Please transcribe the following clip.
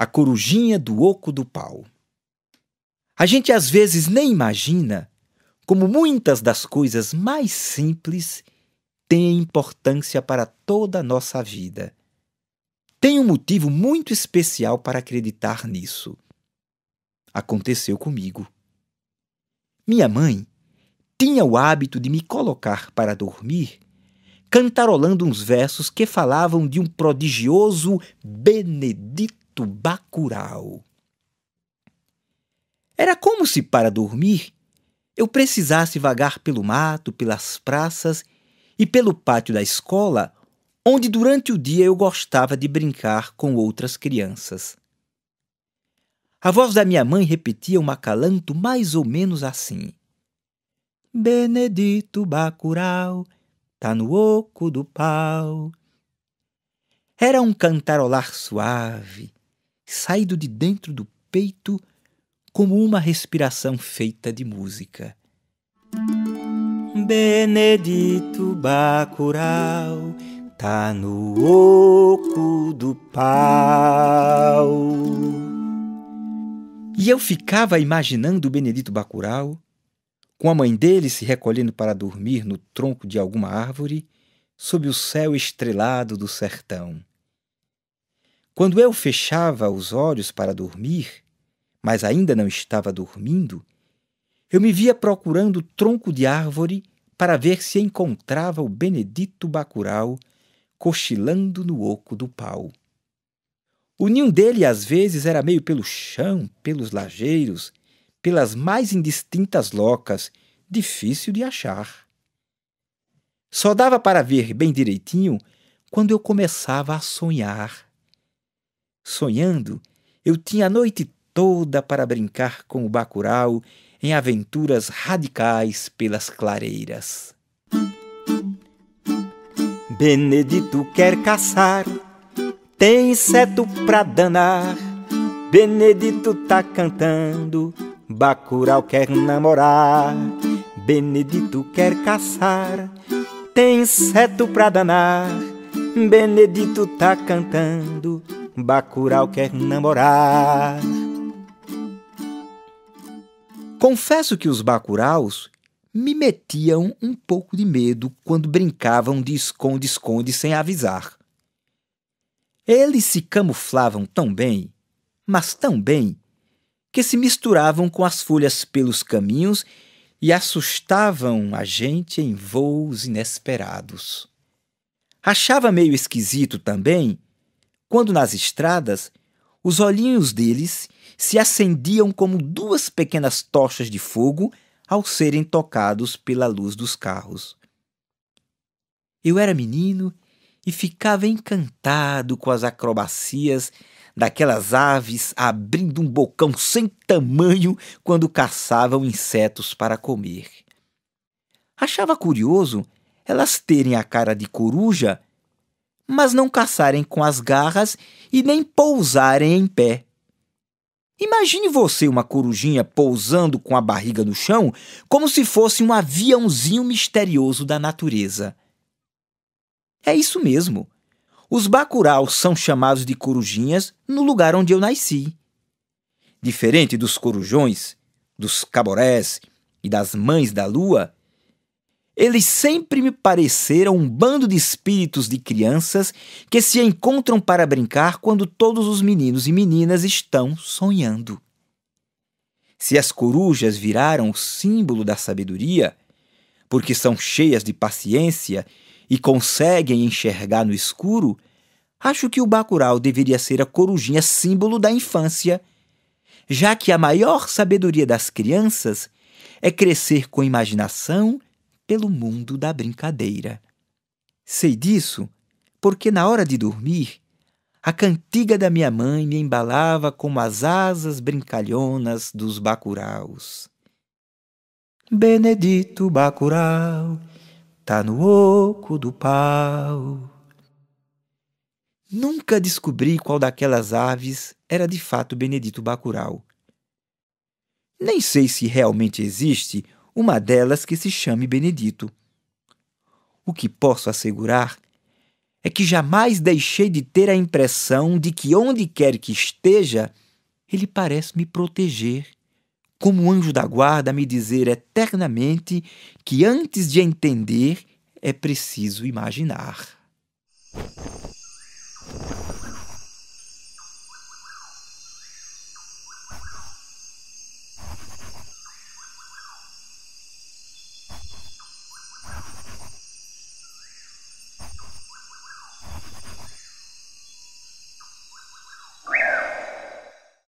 a corujinha do oco do pau. A gente às vezes nem imagina como muitas das coisas mais simples têm importância para toda a nossa vida. Tem um motivo muito especial para acreditar nisso. Aconteceu comigo. Minha mãe tinha o hábito de me colocar para dormir cantarolando uns versos que falavam de um prodigioso Benedito Bacurau. bacural. Era como se, para dormir, eu precisasse vagar pelo mato, pelas praças e pelo pátio da escola, onde durante o dia eu gostava de brincar com outras crianças. A voz da minha mãe repetia um acalanto mais ou menos assim: Benedito Bacurau tá no oco do pau. Era um cantarolar suave, saído de dentro do peito como uma respiração feita de música. Benedito Bacurau tá no oco do pau. E eu ficava imaginando o Benedito Bacurau, com a mãe dele se recolhendo para dormir no tronco de alguma árvore, sob o céu estrelado do sertão. Quando eu fechava os olhos para dormir, mas ainda não estava dormindo, eu me via procurando tronco de árvore para ver se encontrava o Benedito Bacural cochilando no oco do pau. O ninho dele às vezes era meio pelo chão, pelos lajeiros, pelas mais indistintas locas, difícil de achar. Só dava para ver bem direitinho quando eu começava a sonhar. Sonhando, eu tinha a noite toda para brincar com o bacural em aventuras radicais pelas clareiras. Benedito quer caçar, tem inseto pra danar. Benedito tá cantando, bacural quer namorar. Benedito quer caçar, tem inseto pra danar. Benedito tá cantando, Bacurau quer namorar. Confesso que os bacuraus me metiam um pouco de medo quando brincavam de esconde-esconde sem avisar. Eles se camuflavam tão bem, mas tão bem, que se misturavam com as folhas pelos caminhos e assustavam a gente em voos inesperados. Achava meio esquisito também quando nas estradas, os olhinhos deles se acendiam como duas pequenas tochas de fogo ao serem tocados pela luz dos carros. Eu era menino e ficava encantado com as acrobacias daquelas aves abrindo um bocão sem tamanho quando caçavam insetos para comer. Achava curioso elas terem a cara de coruja mas não caçarem com as garras e nem pousarem em pé. Imagine você uma corujinha pousando com a barriga no chão, como se fosse um aviãozinho misterioso da natureza. É isso mesmo. Os bacuraus são chamados de corujinhas no lugar onde eu nasci. Diferente dos corujões, dos caborés e das mães da lua, eles sempre me pareceram um bando de espíritos de crianças que se encontram para brincar quando todos os meninos e meninas estão sonhando. Se as corujas viraram o símbolo da sabedoria, porque são cheias de paciência e conseguem enxergar no escuro, acho que o bacural deveria ser a corujinha símbolo da infância, já que a maior sabedoria das crianças é crescer com imaginação pelo mundo da brincadeira. Sei disso porque, na hora de dormir, a cantiga da minha mãe me embalava como as asas brincalhonas dos bacuraus. Benedito Bacurau, tá no oco do pau. Nunca descobri qual daquelas aves era de fato Benedito Bacurau. Nem sei se realmente existe uma delas que se chame Benedito. O que posso assegurar é que jamais deixei de ter a impressão de que, onde quer que esteja, ele parece me proteger, como o anjo da guarda me dizer eternamente que antes de entender é preciso imaginar.